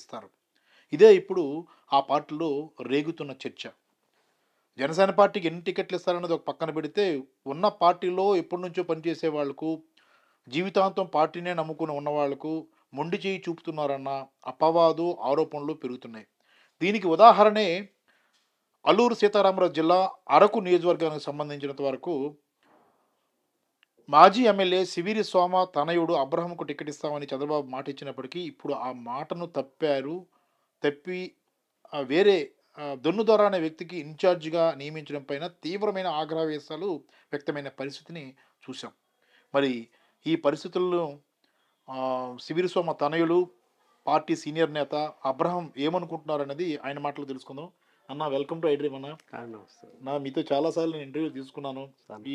ఇస్తారు ఇదే ఇప్పుడు ఆ పార్టీలో రేగుతున్న చర్చ జనసేన పార్టీకి ఎన్ని టికెట్లు ఇస్తారన్నది ఒక పక్కన పెడితే ఉన్న పార్టీలో ఎప్పటి నుంచో పనిచేసే వాళ్ళకు జీవితాంతం పార్టీనే నమ్ముకుని ఉన్న మొండి చేయి చూపుతున్నారన్న అపవాదు ఆరోపణలు పెరుగుతున్నాయి దీనికి ఉదాహరణే అల్లూరు సీతారామరాజు జిల్లా అరకు నియోజకవర్గానికి సంబంధించినంత వరకు మాజీ ఎమ్మెల్యే సివిరి సోమ తనయుడు అబ్రహంకు టికెట్ ఇస్తామని చంద్రబాబు మాట ఇచ్చినప్పటికీ ఇప్పుడు ఆ మాటను తప్పారు తప్పి వేరే ద్వారా అనే వ్యక్తికి ఇన్ఛార్జిగా నియమించడం పైన తీవ్రమైన ఆగ్రహవేశాలు వ్యక్తమైన పరిస్థితిని చూసాం మరి ఈ పరిస్థితుల్లో సివిరి సోమ తనయులు పార్టీ సీనియర్ నేత అబ్రహం ఏమనుకుంటున్నారనేది ఆయన మాటలు తెలుసుకుందాం అన్న వెల్కమ్ టు ఐడ్రీమ్ అన్న నా మీతో చాలాసార్లు నేను ఇంటర్వ్యూ తీసుకున్నాను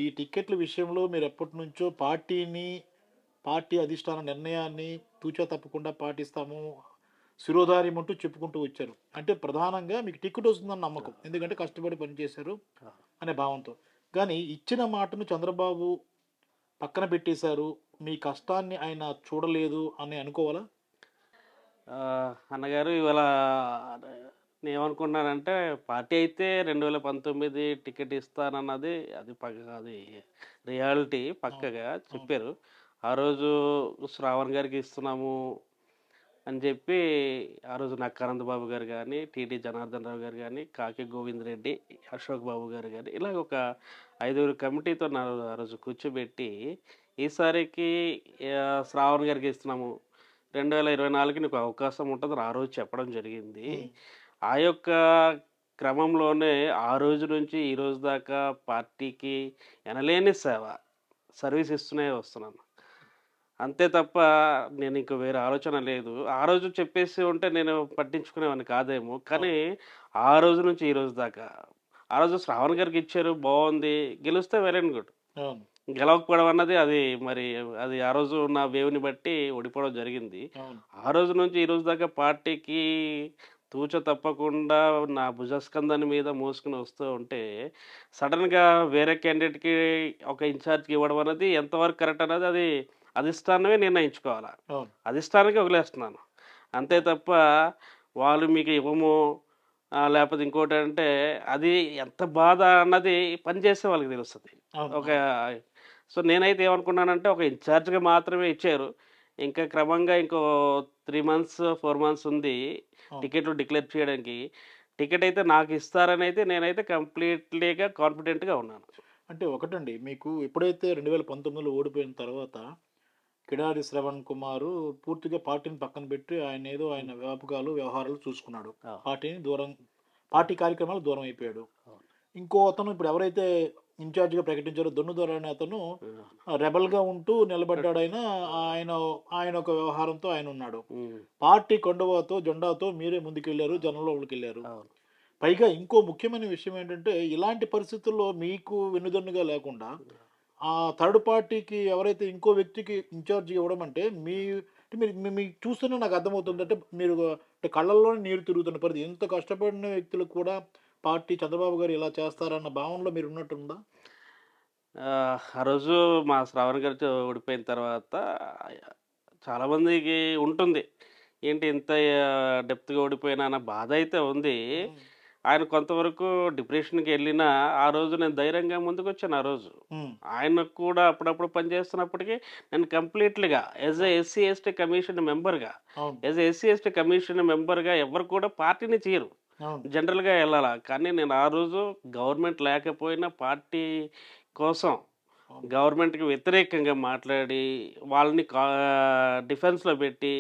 ఈ టిక్కెట్ల విషయంలో మీరు ఎప్పటి నుంచో పార్టీని పార్టీ అధిష్టాన నిర్ణయాన్ని తూచా తప్పకుండా పాటిస్తాము శిరోధార్యం అంటూ చెప్పుకుంటూ వచ్చారు అంటే ప్రధానంగా మీకు టికెట్ వస్తుందని నమ్మకం ఎందుకంటే కష్టపడి పనిచేశారు అనే భావంతో కానీ ఇచ్చిన మాటను చంద్రబాబు పక్కన పెట్టేశారు మీ కష్టాన్ని ఆయన చూడలేదు అని అనుకోవాలా అన్నగారు ఇవాళ నేనేమనుకున్నానంటే పార్టీ అయితే రెండు వేల పంతొమ్మిది టికెట్ ఇస్తానన్నది అది పక్క అది రియాలిటీ పక్కగా చెప్పారు ఆ రోజు శ్రావణ్ గారికి ఇస్తున్నాము అని చెప్పి ఆ రోజు నక్కానంద బాబు గారు కానీ టీడీ జనార్దన్ రావు గారు కానీ కాకి గోవింద్ రెడ్డి అశోక్ బాబు గారు కానీ ఇలాగ ఒక ఐదుగురు కమిటీతో ఆ రోజు కూర్చోబెట్టి ఈసారికి శ్రావణ్ గారికి ఇస్తున్నాము రెండు వేల ఇరవై నాలుగుకి నీకు అవకాశం ఉంటుంది ఆ రోజు చెప్పడం జరిగింది ఆ యొక్క క్రమంలోనే ఆ రోజు నుంచి ఈ రోజు దాకా పార్టీకి ఎనలేని సేవ సర్వీస్ ఇస్తూనే వస్తున్నాను అంతే తప్ప నేను ఇంక వేరే ఆలోచన లేదు ఆ రోజు చెప్పేసి ఉంటే నేను పట్టించుకునేవాడిని కాదేమో కానీ ఆ రోజు నుంచి ఈ రోజు దాకా ఆ రోజు శ్రావణ్ గారికి ఇచ్చారు బాగుంది గెలిస్తే వెరీ గుడ్ గెలవకపోవడం అన్నది అది మరి అది ఆ రోజు నా వేవుని బట్టి ఓడిపోవడం జరిగింది ఆ రోజు నుంచి ఈ రోజు దాకా పార్టీకి తూచ తప్పకుండా నా భుజస్కందని మీద మోసుకుని వస్తూ ఉంటే సడన్గా వేరే క్యాండిడేట్కి ఒక ఇన్ఛార్జ్కి ఇవ్వడం అనేది ఎంతవరకు కరెక్ట్ అనేది అది అధిష్టానమే నిర్ణయించుకోవాలి అధిష్టానికి వదిలేస్తున్నాను అంతే తప్ప వాళ్ళు మీకు ఇవ్వము లేకపోతే ఇంకోటి అంటే అది ఎంత బాధ అన్నది పనిచేసే వాళ్ళకి తెలుస్తుంది ఒక సో నేనైతే ఏమనుకున్నానంటే ఒక ఇన్ఛార్జ్గా మాత్రమే ఇచ్చారు ఇంకా క్రమంగా ఇంకో త్రీ మంత్స్ ఫోర్ మంత్స్ ఉంది టికెట్లు డిక్లేర్ చేయడానికి టికెట్ అయితే నాకు ఇస్తారని అయితే నేనైతే కంప్లీట్లీగా కాన్ఫిడెంట్గా ఉన్నాను అంటే ఒకటండి మీకు ఎప్పుడైతే రెండు వేల పంతొమ్మిదిలో ఓడిపోయిన తర్వాత కిడారి శ్రవణ్ కుమార్ పూర్తిగా పార్టీని పక్కన పెట్టి ఆయన ఏదో ఆయన వ్యాపకాలు వ్యవహారాలు చూసుకున్నాడు పార్టీని దూరం పార్టీ కార్యక్రమాలు దూరం అయిపోయాడు ఇంకో అతను ఇప్పుడు ఎవరైతే ఇన్ఛార్జ్గా ప్రకటించారు దున్నుదొర అనే అతను రెబల్గా ఉంటూ నిలబడ్డాడు ఆయన ఆయన ఆయన ఒక వ్యవహారంతో ఆయన ఉన్నాడు పార్టీ కొండవాతో జెండాతో మీరే ముందుకెళ్లారు జనంలో వెళ్ళారు పైగా ఇంకో ముఖ్యమైన విషయం ఏంటంటే ఇలాంటి పరిస్థితుల్లో మీకు వెన్నుదన్నుగా లేకుండా ఆ థర్డ్ పార్టీకి ఎవరైతే ఇంకో వ్యక్తికి ఇన్ఛార్జ్ ఇవ్వడం అంటే మీ మీరు మీకు చూస్తూనే నాకు అర్థమవుతుంది అంటే మీరు కళ్ళల్లోనే నీరు తిరుగుతున్న పరిధి ఎంత కష్టపడిన వ్యక్తులకు కూడా పార్టీ చంద్రబాబు గారు ఇలా చేస్తారన్న భావనలో మీరు ఉన్నట్టుందా ఆ రోజు మా శ్రావణ్ గారు ఓడిపోయిన తర్వాత చాలామందికి ఉంటుంది ఏంటి ఇంత డెప్త్గా ఓడిపోయినా అన్న బాధ అయితే ఉంది ఆయన కొంతవరకు డిప్రెషన్కి వెళ్ళినా ఆ రోజు నేను ధైర్యంగా ముందుకు వచ్చాను ఆ రోజు ఆయన కూడా అప్పుడప్పుడు పనిచేస్తున్నప్పటికీ నేను కంప్లీట్లీగా as a SC ST commission మెంబర్గా యాజ్ ఎస్సీ ఎస్టీ కమిషన్ మెంబర్గా ఎవరు కూడా పార్టీని చేయరు జనరల్గా వెళ్ళాలా కానీ నేను ఆ రోజు గవర్నమెంట్ లేకపోయినా పార్టీ కోసం గవర్నమెంట్కి వ్యతిరేకంగా మాట్లాడి వాళ్ళని కా డిఫెన్స్లో పెట్టి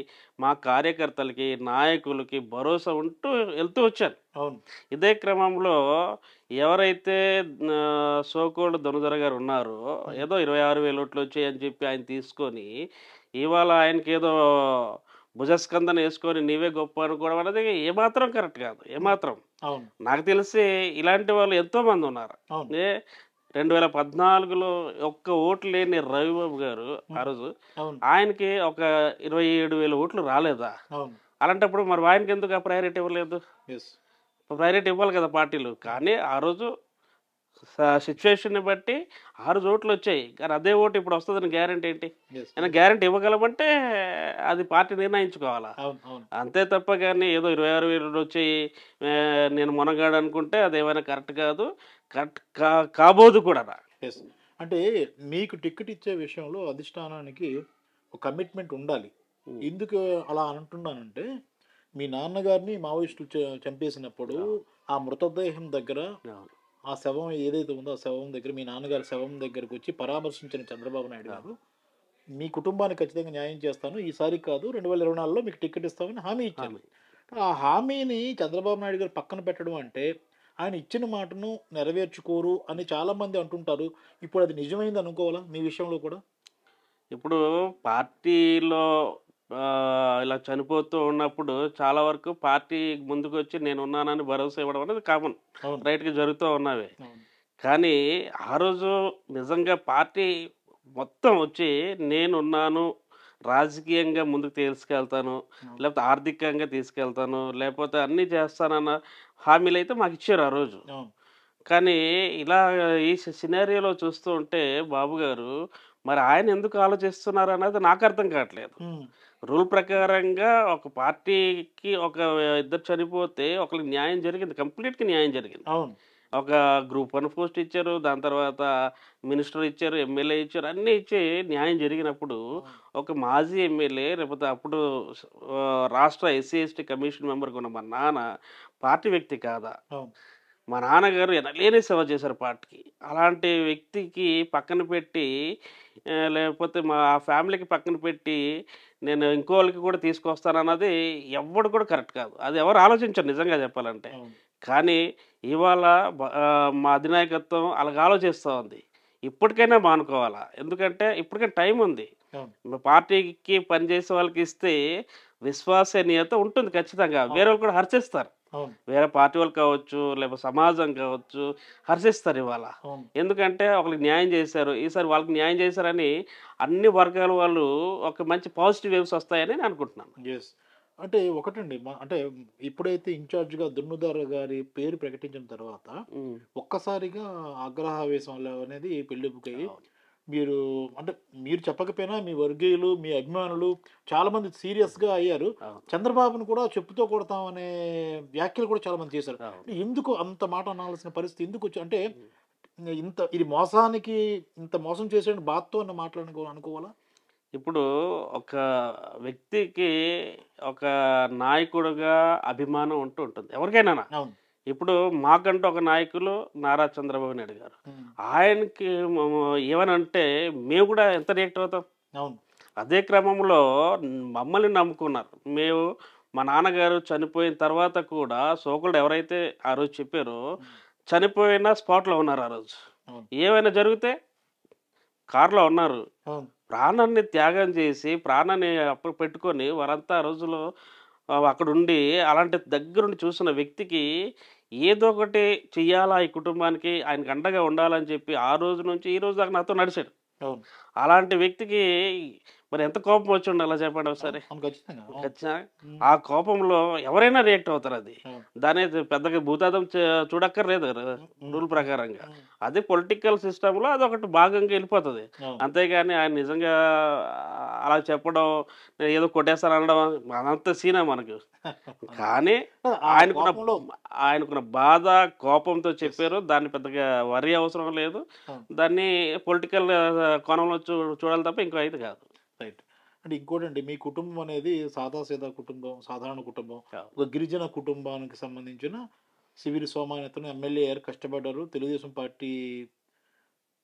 మా కార్యకర్తలకి నాయకులకి భరోసా ఉంటూ వెళ్తూ వచ్చాను అవును ఇదే క్రమంలో ఎవరైతే సోకోడు దొనదర గారు ఉన్నారో ఏదో ఇరవై ఆరు వేలు ఓట్లు వచ్చాయని చెప్పి ఆయన తీసుకొని ఇవాళ ఆయనకి ఏదో భుజస్కందన వేసుకొని నీవే గొప్ప అనుకోవడం అనేది ఏమాత్రం కరెక్ట్ కాదు ఏమాత్రం నాకు తెలిసి ఇలాంటి వాళ్ళు ఎంతో మంది ఉన్నారు రెండు వేల పద్నాలుగులో ఒక్క ఓట్లు లేని రవిబాబు గారు ఆ రోజు ఆయనకి ఒక ఇరవై ఏడు వేల ఓట్లు రాలేదా అలాంటప్పుడు మరి ఆయనకి ఎందుకు ఆ ప్రయారిటీ ఇవ్వలేదు ప్రయారిటీ ఇవ్వాలి కదా పార్టీలు కానీ ఆ రోజు సిచ్యువేషన్ బట్టి ఆరు చోట్లు వచ్చాయి కానీ అదే ఓటు ఇప్పుడు వస్తుందని గ్యారంటీ ఏంటి అయినా గ్యారంటీ ఇవ్వగలమంటే అది పార్టీ నిర్ణయించుకోవాలా అంతే తప్ప కానీ ఏదో ఇరవై ఆరు వేలు వచ్చాయి నేను మునగాడు అనుకుంటే ఏమైనా కరెక్ట్ కాదు కరెక్ట్ కా కాబోదు కూడా అంటే మీకు టికెట్ ఇచ్చే విషయంలో అధిష్టానానికి ఒక కమిట్మెంట్ ఉండాలి ఎందుకు అలా అంటున్నానంటే మీ నాన్నగారిని మావోయిస్టులు చంపేసినప్పుడు ఆ మృతదేహం దగ్గర ఆ శవం ఏదైతే ఉందో ఆ శవం దగ్గర మీ నాన్నగారి శవం దగ్గరకు వచ్చి పరామర్శించిన చంద్రబాబు నాయుడు గారు మీ కుటుంబానికి ఖచ్చితంగా న్యాయం చేస్తాను ఈసారి కాదు రెండు వేల ఇరవై నాలుగులో మీకు టికెట్ ఇస్తామని హామీ ఇచ్చారు ఆ హామీని చంద్రబాబు నాయుడు గారు పక్కన పెట్టడం అంటే ఆయన ఇచ్చిన మాటను నెరవేర్చుకోరు అని చాలామంది అంటుంటారు ఇప్పుడు అది నిజమైంది అనుకోవాలా మీ విషయంలో కూడా ఇప్పుడు పార్టీలో ఇలా చనిపోతూ ఉన్నప్పుడు చాలా వరకు పార్టీ ముందుకు వచ్చి నేను ఉన్నానని భరోసా ఇవ్వడం అనేది కామన్ రైట్గా జరుగుతూ ఉన్నవి కానీ ఆ రోజు నిజంగా పార్టీ మొత్తం వచ్చి నేనున్నాను రాజకీయంగా ముందుకు తీసుకెళ్తాను లేకపోతే ఆర్థికంగా తీసుకెళ్తాను లేకపోతే అన్నీ చేస్తానన్న హామీలు అయితే మాకు ఇచ్చారు ఆ రోజు కానీ ఇలా ఈ సినారియోలో చూస్తూ ఉంటే బాబు గారు మరి ఆయన ఎందుకు ఆలోచిస్తున్నారు అనేది నాకు అర్థం కావట్లేదు రూల్ ప్రకారంగా ఒక పార్టీకి ఒక ఇద్దరు చనిపోతే ఒకరికి న్యాయం జరిగింది కంప్లీట్గా న్యాయం జరిగింది ఒక గ్రూప్ వన్ పోస్ట్ ఇచ్చారు దాని తర్వాత మినిస్టర్ ఇచ్చారు ఎమ్మెల్యే ఇచ్చారు అన్నీ ఇచ్చి న్యాయం జరిగినప్పుడు ఒక మాజీ ఎమ్మెల్యే లేకపోతే అప్పుడు రాష్ట్ర ఎస్సీ ఎస్టీ కమిషన్ మెంబర్గా ఉన్న మా నాన్న పార్టీ వ్యక్తి కాదా మా నాన్నగారు ఎనలేని సేవ చేశారు పార్టీకి అలాంటి వ్యక్తికి పక్కన పెట్టి లేకపోతే మా ఫ్యామిలీకి పక్కన పెట్టి నేను ఇంకోళ్ళకి కూడా తీసుకొస్తానన్నది ఎవడు కూడా కరెక్ట్ కాదు అది ఎవరు ఆలోచించారు నిజంగా చెప్పాలంటే కానీ ఇవాళ మా అధినాయకత్వం అలాగ ఆలోచిస్తూ ఉంది ఇప్పటికైనా మానుకోవాలా ఎందుకంటే ఇప్పటికైనా టైం ఉంది పార్టీకి పనిచేసే వాళ్ళకి ఇస్తే విశ్వసనీయత ఉంటుంది ఖచ్చితంగా వేరే వాళ్ళు కూడా హర్షిస్తారు వేరే పార్టీ వాళ్ళు కావచ్చు లేకపోతే సమాజం కావచ్చు హర్షిస్తారు ఇవాళ ఎందుకంటే ఒకరికి న్యాయం చేశారు ఈసారి వాళ్ళకి న్యాయం చేశారని అన్ని వర్గాల వాళ్ళు ఒక మంచి పాజిటివ్ వేవ్స్ వస్తాయని నేను అనుకుంటున్నాను అంటే ఒకటండి అంటే ఇప్పుడైతే ఇన్ఛార్జ్గా దున్నుదారు గారి పేరు ప్రకటించిన తర్వాత ఒక్కసారిగా ఆగ్రహావేశం అనేది అయ్యి మీరు అంటే మీరు చెప్పకపోయినా మీ వర్గీయులు మీ అభిమానులు చాలా మంది సీరియస్ గా అయ్యారు చంద్రబాబును కూడా చెప్పుతో కొడతామనే వ్యాఖ్యలు కూడా చాలా మంది చేశారు ఎందుకు అంత మాట అనాల్సిన పరిస్థితి ఎందుకు వచ్చి అంటే ఇంత ఇది మోసానికి ఇంత మోసం చేసే బాత్తో అన్న మాట్లాడుకో అనుకోవాలా ఇప్పుడు ఒక వ్యక్తికి ఒక నాయకుడుగా అభిమానం ఉంటూ ఉంటుంది ఎవరికైనా అవును ఇప్పుడు మాకంటూ ఒక నాయకులు నారా చంద్రబాబు నాయుడు గారు ఆయనకి ఏమనంటే మేము కూడా ఎంత రియాక్ట్ అవుతాం అవును అదే క్రమంలో మమ్మల్ని నమ్ముకున్నారు మేము మా నాన్నగారు చనిపోయిన తర్వాత కూడా సోకులు ఎవరైతే ఆ రోజు చెప్పారో చనిపోయిన స్పాట్లో ఉన్నారు ఆ రోజు ఏమైనా జరిగితే కారులో ఉన్నారు ప్రాణాన్ని త్యాగం చేసి ప్రాణాన్ని అప్పుడు పెట్టుకొని వారంతా రోజులు అక్కడ ఉండి అలాంటి దగ్గరుండి చూసిన వ్యక్తికి ఏదో ఒకటి చెయ్యాలా ఈ కుటుంబానికి ఆయనకు అండగా ఉండాలని చెప్పి ఆ రోజు నుంచి ఈ రోజు దాకా నాతో నడిచాడు అలాంటి వ్యక్తికి మరి ఎంత కోపం వచ్చి ఉండాలో చెప్పండి ఒకసారి ఆ కోపంలో ఎవరైనా రియాక్ట్ అవుతారు అది దాని పెద్దగా భూతాదం చూడక్కర్లేదు రూల్ ప్రకారంగా అది పొలిటికల్ సిస్టంలో అది ఒకటి భాగంగా వెళ్ళిపోతుంది అంతేగాని ఆయన నిజంగా అలా చెప్పడం ఏదో కొట్టేస్తాను అనడం అంత సీనా మనకు కానీ ఆయనకున్న ఆయనకున్న బాధ కోపంతో చెప్పారు దాన్ని పెద్దగా వరి అవసరం లేదు దాన్ని పొలిటికల్ కోణంలో చూ చూడాలి తప్ప ఇంకో అయితే కాదు రైట్ అంటే ఇంకోటి అండి మీ కుటుంబం అనేది సాదా సీదా కుటుంబం సాధారణ కుటుంబం ఒక గిరిజన కుటుంబానికి సంబంధించిన సివిరి సోమానేతను ఎమ్మెల్యే గారు కష్టపడ్డారు తెలుగుదేశం పార్టీ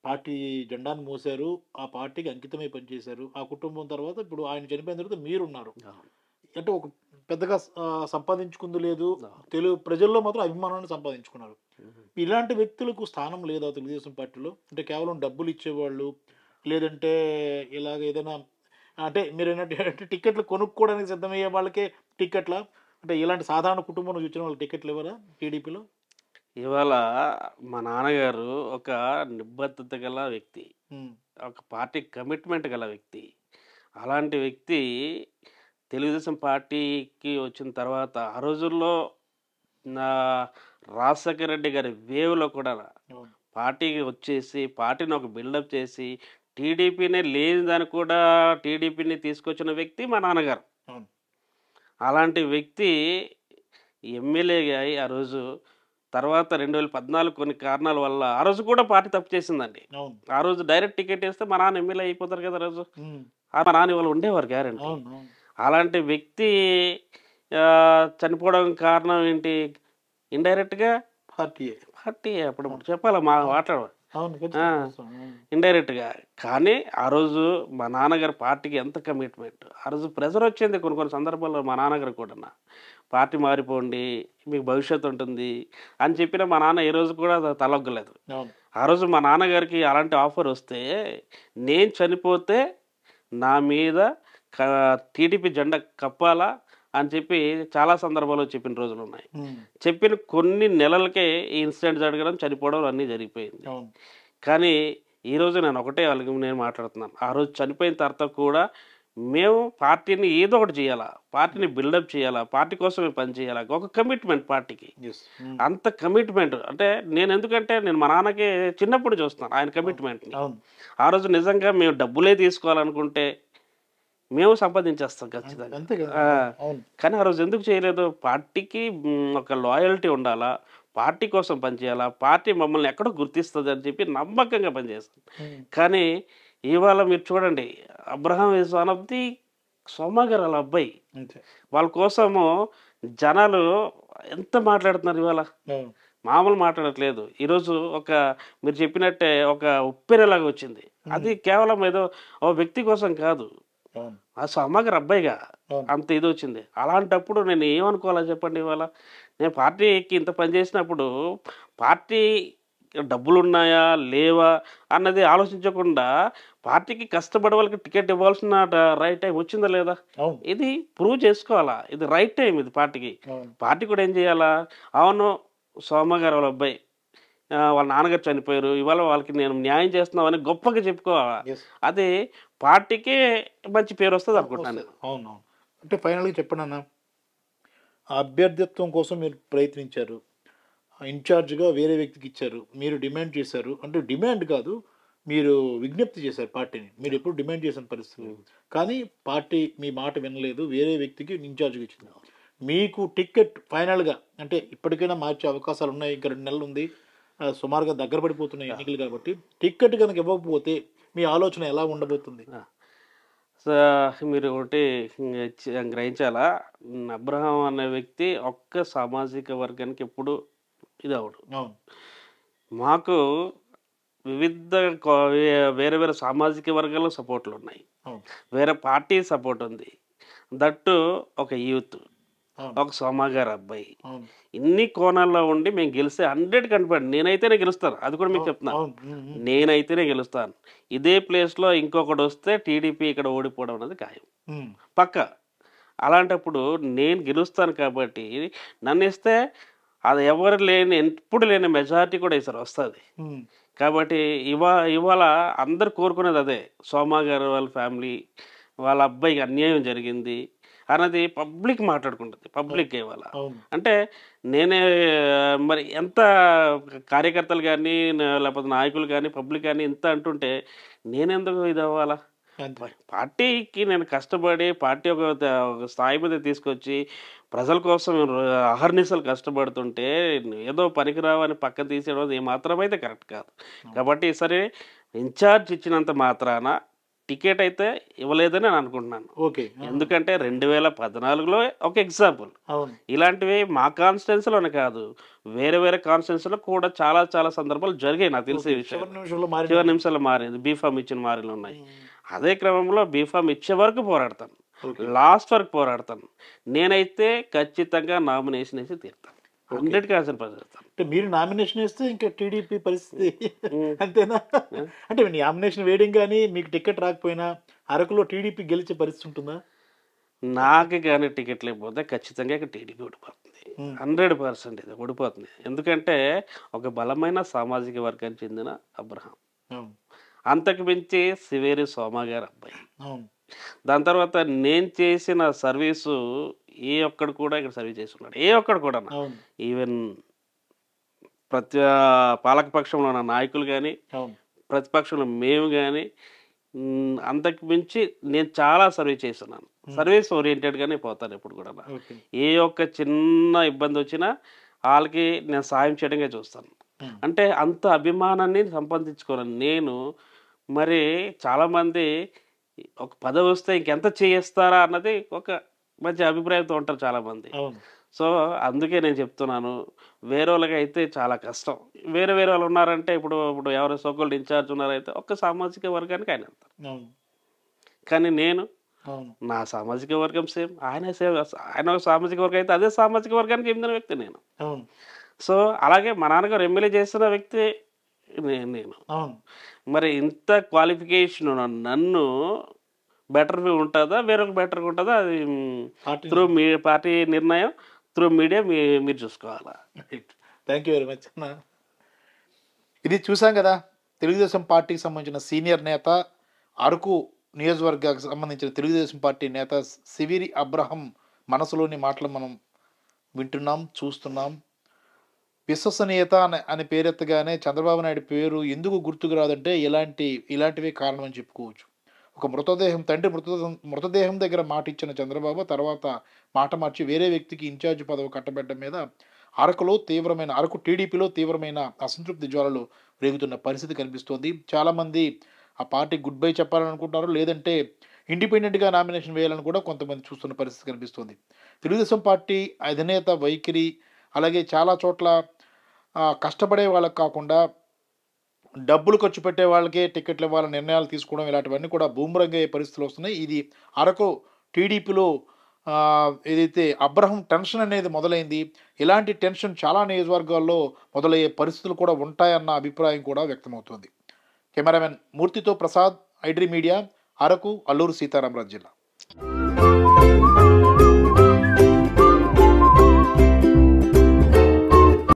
పార్టీ జెండాను మోసారు ఆ పార్టీకి అంకితమై పనిచేశారు ఆ కుటుంబం తర్వాత ఇప్పుడు ఆయన చనిపోయిన తర్వాత మీరు ఉన్నారు అంటే ఒక పెద్దగా సంపాదించుకుంది లేదు తెలుగు ప్రజల్లో మాత్రం అభిమానాన్ని సంపాదించుకున్నారు ఇలాంటి వ్యక్తులకు స్థానం లేదా తెలుగుదేశం పార్టీలో అంటే కేవలం డబ్బులు ఇచ్చేవాళ్ళు లేదంటే ఇలాగ ఏదైనా అంటే మీరు ఏంటంటే టికెట్లు కొనుక్కోవడానికి సిద్ధమయ్యే వాళ్ళకే టికెట్ల అంటే ఇలాంటి సాధారణ కుటుంబం చూసిన వాళ్ళు టికెట్లు ఇవ్వరా టీడీపీలో ఇవాళ మా నాన్నగారు ఒక నిబద్ధత గల వ్యక్తి ఒక పార్టీ కమిట్మెంట్ గల వ్యక్తి అలాంటి వ్యక్తి తెలుగుదేశం పార్టీకి వచ్చిన తర్వాత ఆ రోజుల్లో రాజశేఖర రెడ్డి గారి వేవ్లో కూడా పార్టీకి వచ్చేసి పార్టీని ఒక బిల్డప్ చేసి టీడీపీనే లేనిదని కూడా టీడీపీని తీసుకొచ్చిన వ్యక్తి మా నాన్నగారు అలాంటి వ్యక్తి ఎమ్మెల్యేగా ఆ రోజు తర్వాత రెండు వేల పద్నాలుగు కొన్ని కారణాల వల్ల ఆ రోజు కూడా పార్టీ తప్పు చేసిందండి ఆ రోజు డైరెక్ట్ టికెట్ వేస్తే మా నాన్న ఎమ్మెల్యే అయిపోతారు కదా రోజు మా నాన్న వాళ్ళు ఉండేవారు గ్యారంటీ అలాంటి వ్యక్తి చనిపోవడం కారణం ఏంటి ఇండైరెక్ట్గా పార్టీ పార్టీ అప్పుడు చెప్పాలి మా మాట్లాడాలి ఇండైరెక్ట్గా కానీ ఆ రోజు మా నాన్నగారి పార్టీకి ఎంత కమిట్మెంట్ ఆ రోజు ప్రెజర్ వచ్చింది కొన్ని కొన్ని సందర్భాల్లో మా నాన్నగారు కూడా పార్టీ మారిపోండి మీకు భవిష్యత్తు ఉంటుంది అని చెప్పిన మా నాన్న ఏ రోజు కూడా తలొగ్గలేదు ఆ రోజు మా నాన్నగారికి అలాంటి ఆఫర్ వస్తే నేను చనిపోతే నా మీద టీడీపీ జెండా కప్పాలా అని చెప్పి చాలా సందర్భాలు చెప్పిన రోజులు ఉన్నాయి చెప్పిన కొన్ని నెలలకే ఈ ఇన్సిడెంట్ జరగడం చనిపోవడం అన్నీ జరిగిపోయింది కానీ ఈరోజు నేను ఒకటే వాళ్ళకి నేను మాట్లాడుతున్నాను ఆ రోజు చనిపోయిన తర్వాత కూడా మేము పార్టీని ఏదో ఒకటి చేయాలా పార్టీని బిల్డప్ చేయాలా పార్టీ కోసమే పనిచేయాలా ఒక కమిట్మెంట్ పార్టీకి అంత కమిట్మెంట్ అంటే నేను ఎందుకంటే నేను మా నాన్నకి చిన్నప్పుడు చూస్తాను ఆయన కమిట్మెంట్ని ఆ రోజు నిజంగా మేము డబ్బులే తీసుకోవాలనుకుంటే మేము సంపాదించేస్తాం ఖచ్చితంగా కానీ ఆ రోజు ఎందుకు చేయలేదు పార్టీకి ఒక లాయల్టీ ఉండాలా పార్టీ కోసం పనిచేయాలా పార్టీ మమ్మల్ని ఎక్కడో గుర్తిస్తుంది అని చెప్పి నమ్మకంగా పనిచేస్తాం కానీ ఇవాళ మీరు చూడండి Abraham is one of the సోమగారు వాళ్ళ అబ్బాయి వాళ్ళ కోసము జనాలు ఎంత మాట్లాడుతున్నారు ఇవాళ మామూలు మాట్లాడట్లేదు ఈరోజు ఒక మీరు చెప్పినట్టే ఒక ఉప్పెరలాగా వచ్చింది అది కేవలం ఏదో ఒక వ్యక్తి కోసం కాదు ఆ అమ్మగారు అబ్బాయిగా అంత ఇది వచ్చింది అలాంటప్పుడు నేను ఏమనుకోవాలో చెప్పండి ఇవాళ నేను పార్టీకి ఇంత పని చేసినప్పుడు పార్టీ డబ్బులు ఉన్నాయా లేవా అన్నది ఆలోచించకుండా పార్టీకి కష్టపడే వాళ్ళకి టికెట్ ఇవ్వాల్సిన రైట్ టైం వచ్చిందా లేదా ఇది ప్రూవ్ చేసుకోవాలా ఇది రైట్ టైం ఇది పార్టీకి పార్టీ కూడా ఏం చేయాలా అవును సోమ గారు వాళ్ళ అబ్బాయి వాళ్ళ నాన్నగారు చనిపోయారు ఇవాళ వాళ్ళకి నేను న్యాయం చేస్తున్నామని గొప్పగా చెప్పుకోవాలా అదే పార్టీకే మంచి పేరు వస్తుంది అనుకుంటున్నాను అవునవును అంటే ఫైనల్గా చెప్పండి అన్న అభ్యర్థిత్వం కోసం మీరు ప్రయత్నించారు ఇన్ఛార్జ్గా వేరే వ్యక్తికి ఇచ్చారు మీరు డిమాండ్ చేశారు అంటే డిమాండ్ కాదు మీరు విజ్ఞప్తి చేశారు పార్టీని మీరు ఎప్పుడు డిమాండ్ చేసిన పరిస్థితి కానీ పార్టీ మీ మాట వినలేదు వేరే వ్యక్తికి ఇన్ఛార్జ్గా ఇచ్చింది మీకు టికెట్ ఫైనల్గా అంటే ఇప్పటికైనా మార్చే అవకాశాలు ఉన్నాయి ఇంకా రెండు నెలలు ఉంది సుమారుగా దగ్గర పడిపోతున్నాయి ఎన్నికలు కాబట్టి టికెట్ కనుక ఇవ్వకపోతే మీ ఆలోచన ఎలా ఉండబోతుంది సో మీరు ఒకటి గ్రహించాలా అబ్రహం అనే వ్యక్తి ఒక్క సామాజిక వర్గానికి ఎప్పుడు ఇది అవడు మాకు వివిధ వేరే వేరే సామాజిక వర్గాల్లో సపోర్ట్లు ఉన్నాయి వేరే పార్టీ సపోర్ట్ ఉంది దట్టు ఒక యూత్ ఒక సోమాగారు అబ్బాయి ఇన్ని కోణాల్లో ఉండి మేము గెలిస్తే హండ్రెడ్ కనపడి నేనైతేనే గెలుస్తాను అది కూడా మీకు చెప్తున్నా నేనైతేనే గెలుస్తాను ఇదే ప్లేస్లో ఇంకొకటి వస్తే టీడీపీ ఇక్కడ ఓడిపోవడం అనేది ఖాయం పక్క అలాంటప్పుడు నేను గెలుస్తాను కాబట్టి నన్ను ఇస్తే అది ఎవరు లేని ఎప్పుడు లేని మెజారిటీ కూడా ఇస్తారు వస్తుంది కాబట్టి ఇవా ఇవాళ అందరు కోరుకునేది అదే సోమా గారు వాళ్ళ ఫ్యామిలీ వాళ్ళ అబ్బాయికి అన్యాయం జరిగింది అన్నది పబ్లిక్ మాట్లాడుకుంటుంది పబ్లిక్ ఇవాళ అంటే నేనే మరి ఎంత కార్యకర్తలు కానీ లేకపోతే నాయకులు కానీ పబ్లిక్ కానీ ఇంత అంటుంటే నేనెందుకు ఇది అవ్వాలా పార్టీకి నేను కష్టపడి పార్టీ ఒక స్థాయి మీద తీసుకొచ్చి ప్రజల కోసం అహర్నిశలు కష్టపడుతుంటే ఏదో పనికిరావని పక్క తీసేయడం ఏమాత్రమైతే కరెక్ట్ కాదు కాబట్టి సరే ఇన్ఛార్జ్ ఇచ్చినంత మాత్రాన టికెట్ అయితే ఇవ్వలేదని నేను అనుకుంటున్నాను ఓకే ఎందుకంటే రెండు వేల పద్నాలుగులో ఒక ఎగ్జాంపుల్ ఇలాంటివి మా లోనే కాదు వేరే వేరే లో కూడా చాలా చాలా సందర్భాలు జరిగాయి నాకు తెలిసే విషయం చివరి నిమిషాలు మారింది బీఫామ్ ఇచ్చిన మారిలు ఉన్నాయి అదే క్రమంలో బీఫామ్ ఇచ్చే వరకు పోరాడతాను లాస్ట్ వరకు పోరాడతాను నేనైతే ఖచ్చితంగా నామినేషన్ వేసి తీరుతాను రెండింటికి ఆన్సర్ పాస్ అంటే మీరు నామినేషన్ వేస్తే ఇంకా టీడీపీ పరిస్థితి hmm. అంతేనా hmm. అంటే నామినేషన్ వేయడం కానీ మీకు టికెట్ రాకపోయినా అరకులో టీడీపీ గెలిచే పరిస్థితి ఉంటుందా నాకు కానీ టికెట్ లేకపోతే ఖచ్చితంగా ఇక టీడీపీ ఓడిపోతుంది hmm. హండ్రెడ్ పర్సెంట్ ఇది ఓడిపోతుంది ఎందుకంటే ఒక బలమైన సామాజిక వర్గానికి చెందిన అబ్రహాం అంతకు మించి సివేరి సోమ గారు అబ్బాయి దాని తర్వాత నేను చేసిన సర్వీసు ఏ ఒక్కడు కూడా ఇక్కడ సర్వీస్ చేస్తున్నాడు ఏ ఒక్కడు కూడా ఈవెన్ ప్రతి పాలకపక్షంలో ఉన్న నాయకులు కానీ ప్రతిపక్షంలో మేము కానీ అంతకు మించి నేను చాలా సర్వీస్ చేస్తున్నాను సర్వీస్ ఓరియంటెడ్గానే పోతాను ఇప్పుడు కూడా ఏ ఒక్క చిన్న ఇబ్బంది వచ్చినా వాళ్ళకి నేను సాయం చేయడంగా చూస్తాను అంటే అంత అభిమానాన్ని సంపాదించుకోను నేను మరి చాలామంది ఒక పదవి వస్తే ఇంకెంత చేస్తారా అన్నది ఒక మంచి అభిప్రాయంతో ఉంటారు చాలామంది సో అందుకే నేను చెప్తున్నాను వేరే వాళ్ళకి అయితే చాలా కష్టం వేరే వేరే వాళ్ళు ఉన్నారంటే ఇప్పుడు ఇప్పుడు ఎవరు సోకోల్డ్ ఇన్ఛార్జ్ ఉన్నారైతే ఒక్క సామాజిక వర్గానికి ఆయన వెళ్తారు కానీ నేను నా సామాజిక వర్గం సేమ్ ఆయన సేమ్ ఆయన ఒక సామాజిక వర్గం అయితే అదే సామాజిక వర్గానికి ఎందిన వ్యక్తి నేను సో అలాగే మా నాన్నగారు ఎమ్మెల్యే చేస్తున్న వ్యక్తి నేను మరి ఇంత క్వాలిఫికేషన్ నన్ను బెటర్ ఉంటుందా వేరొక బెటర్గా ఉంటుందా అది త్రూ మీ పార్టీ నిర్ణయం త్రూ మీడియా మీ మీరు చూసుకోవాలా థ్యాంక్ యూ వెరీ మచ్ ఇది చూసాం కదా తెలుగుదేశం పార్టీకి సంబంధించిన సీనియర్ నేత అరకు నియోజకవర్గానికి సంబంధించిన తెలుగుదేశం పార్టీ నేత సివిరి అబ్రహం మనసులోని మాటలు మనం వింటున్నాం చూస్తున్నాం విశ్వసనీయత అనే పేరెత్తగానే చంద్రబాబు నాయుడు పేరు ఎందుకు గుర్తుకు రాదంటే ఇలాంటి ఇలాంటివే కారణం అని చెప్పుకోవచ్చు ఒక మృతదేహం తండ్రి మృతదేహం మృతదేహం దగ్గర మాట ఇచ్చిన చంద్రబాబు తర్వాత మాట మార్చి వేరే వ్యక్తికి ఇన్ఛార్జ్ పదవి కట్టబెట్టడం మీద అరకులో తీవ్రమైన అరకు టీడీపీలో తీవ్రమైన అసంతృప్తి జ్వాలలు రేగుతున్న పరిస్థితి కనిపిస్తోంది చాలామంది ఆ పార్టీ గుడ్ బై చెప్పాలనుకుంటున్నారు లేదంటే ఇండిపెండెంట్గా నామినేషన్ వేయాలని కూడా కొంతమంది చూస్తున్న పరిస్థితి కనిపిస్తోంది తెలుగుదేశం పార్టీ అధినేత వైఖరి అలాగే చాలా చోట్ల కష్టపడే వాళ్ళకు కాకుండా డబ్బులు ఖర్చు పెట్టే వాళ్ళకే టికెట్లు ఇవ్వాలని నిర్ణయాలు తీసుకోవడం ఇలాంటివన్నీ కూడా బూమరంగ్ అయ్యే పరిస్థితులు వస్తున్నాయి ఇది అరకు టీడీపీలో ఏదైతే అబ్రహం టెన్షన్ అనేది మొదలైంది ఇలాంటి టెన్షన్ చాలా నియోజకవర్గాల్లో మొదలయ్యే పరిస్థితులు కూడా ఉంటాయన్న అభిప్రాయం కూడా వ్యక్తమవుతుంది కెమెరామెన్ మూర్తితో ప్రసాద్ ఐడ్రీ మీడియా అరకు అల్లూరు సీతారామరాజు జిల్లా